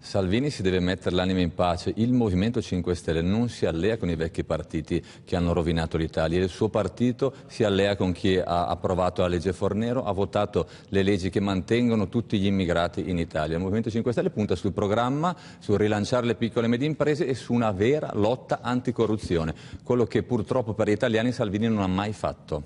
Salvini si deve mettere l'anima in pace, il Movimento 5 Stelle non si allea con i vecchi partiti che hanno rovinato l'Italia, il suo partito si allea con chi ha approvato la legge Fornero, ha votato le leggi che mantengono tutti gli immigrati in Italia. Il Movimento 5 Stelle punta sul programma, sul rilanciare le piccole e medie imprese e su una vera lotta anticorruzione, quello che purtroppo per gli italiani Salvini non ha mai fatto.